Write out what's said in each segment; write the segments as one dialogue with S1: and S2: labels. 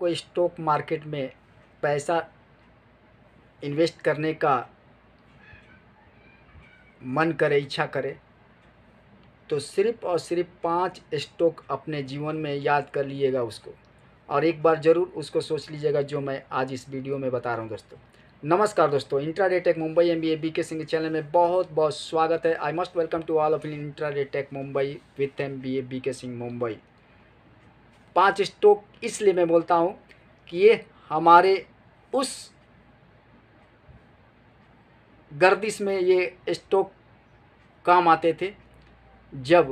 S1: आपको stock market में पैसा इन्वेस्ट करने का मन करे इच्छा करे तो सिर्फ़ और सिर्फ पांच स्टॉक अपने जीवन में याद कर लीजिएगा उसको और एक बार ज़रूर उसको सोच लीजिएगा जो मैं आज इस वीडियो में बता रहा हूँ दोस्तों नमस्कार दोस्तों डेटेक Mumbai M B A B K Singh channel में बहुत बहुत स्वागत है I must welcome to all of डेटेक Mumbai with M B A B K Singh Mumbai पाँच स्टोक इसलिए मैं बोलता हूँ कि ये हमारे उस गर्दिश में ये स्टोक काम आते थे जब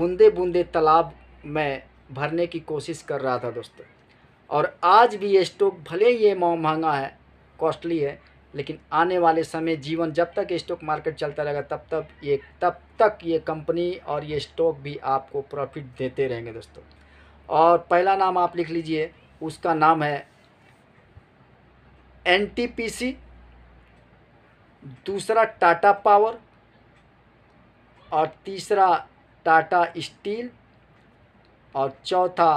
S1: बूंदे बूंदे तालाब में भरने की कोशिश कर रहा था दोस्तों और आज भी ये स्टोक भले ही ये महंगा है कॉस्टली है लेकिन आने वाले समय जीवन जब तक ये स्टॉक मार्केट चलता रहेगा तब तक ये तब तक ये कंपनी और ये स्टॉक भी आपको प्रॉफिट देते रहेंगे दोस्तों और पहला नाम आप लिख लीजिए उसका नाम है एनटीपीसी दूसरा टाटा पावर और तीसरा टाटा स्टील और चौथा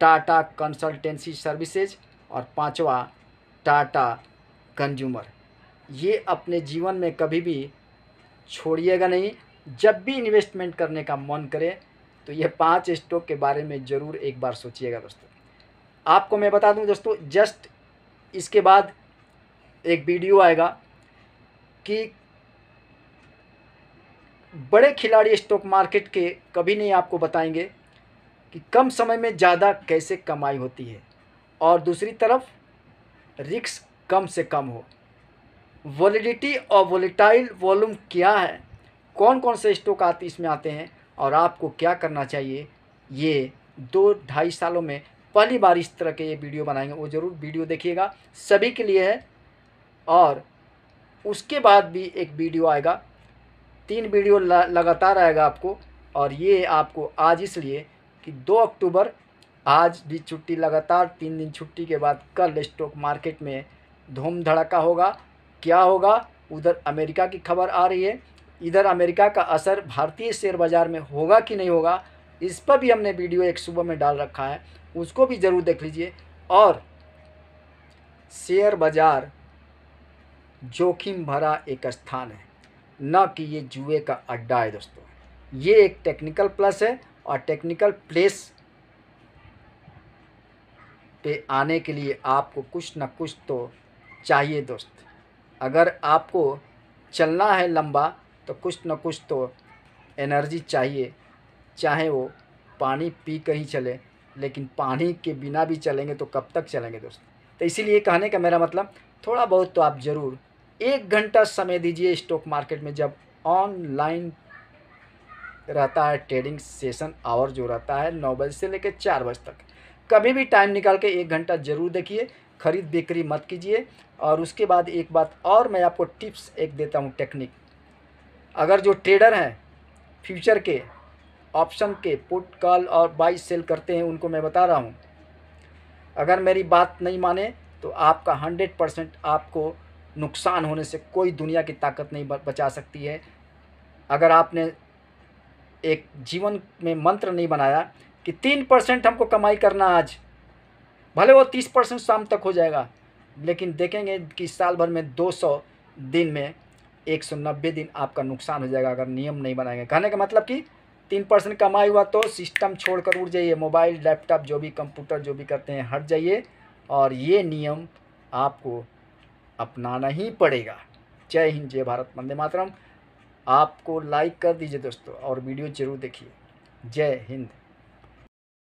S1: टाटा कंसल्टेंसी सर्विसेज और पांचवा टाटा कंज्यूमर ये अपने जीवन में कभी भी छोड़िएगा नहीं जब भी इन्वेस्टमेंट करने का मन करे तो ये पांच स्टॉक के बारे में ज़रूर एक बार सोचिएगा दोस्तों आपको मैं बता दूं दोस्तों जस्ट इसके बाद एक वीडियो आएगा कि बड़े खिलाड़ी स्टॉक मार्केट के कभी नहीं आपको बताएंगे कि कम समय में ज़्यादा कैसे कमाई होती है और दूसरी तरफ रिक्स कम से कम हो वॉलिडिटी और वॉलीटाइल वॉल्यूम क्या है कौन कौन से स्टॉक आते इसमें आते हैं और आपको क्या करना चाहिए ये दो ढाई सालों में पहली बार इस तरह के ये वीडियो बनाएंगे वो ज़रूर वीडियो देखिएगा सभी के लिए है और उसके बाद भी एक वीडियो आएगा तीन वीडियो लगातार आएगा आपको और ये आपको आज इसलिए कि दो अक्टूबर आज भी छुट्टी लगातार तीन दिन छुट्टी के बाद कल स्टॉक मार्केट में धूम धड़ाका होगा क्या होगा उधर अमेरिका की खबर आ रही है इधर अमेरिका का असर भारतीय शेयर बाज़ार में होगा कि नहीं होगा इस पर भी हमने वीडियो एक सुबह में डाल रखा है उसको भी ज़रूर देख लीजिए और शेयर बाज़ार जोखिम भरा एक स्थान है न कि ये जुए का अड्डा है दोस्तों ये एक टेक्निकल प्लस है और टेक्निकल प्लेस पे आने के लिए आपको कुछ ना कुछ तो चाहिए दोस्त अगर आपको चलना है लंबा तो कुछ ना कुछ तो एनर्जी चाहिए चाहे वो पानी पी कर ही चले लेकिन पानी के बिना भी चलेंगे तो कब तक चलेंगे दोस्तों तो इसीलिए कहने का मेरा मतलब थोड़ा बहुत तो आप ज़रूर एक घंटा समय दीजिए स्टॉक मार्केट में जब ऑनलाइन रहता है ट्रेडिंग सेशन आवर जो रहता है नौ बजे से लेकर चार बजे तक कभी भी टाइम निकाल के एक घंटा ज़रूर देखिए ख़रीद बिक्री मत कीजिए और उसके बाद एक बात और मैं आपको टिप्स एक देता हूँ टेक्निक अगर जो ट्रेडर हैं फ्यूचर के ऑप्शन के पुट कॉल और बाई सेल करते हैं उनको मैं बता रहा हूँ अगर मेरी बात नहीं माने तो आपका हंड्रेड परसेंट आपको नुकसान होने से कोई दुनिया की ताकत नहीं बचा सकती है अगर आपने एक जीवन में मंत्र नहीं बनाया कि तीन परसेंट हमको कमाई करना आज भले वो तीस परसेंट शाम तक हो जाएगा लेकिन देखेंगे कि साल भर में दो सौ दिन में एक सौ नब्बे दिन आपका नुकसान हो जाएगा अगर नियम नहीं बनाएंगे कहने का मतलब कि तीन परसेंट कमाई हुआ तो सिस्टम छोड़कर उड़ जाइए मोबाइल लैपटॉप जो भी कंप्यूटर जो भी करते हैं हट जाइए और ये नियम आपको अपनाना ही पड़ेगा जय हिंद जय भारत वंदे मातरम आपको लाइक कर दीजिए दोस्तों और वीडियो ज़रूर देखिए जय हिंद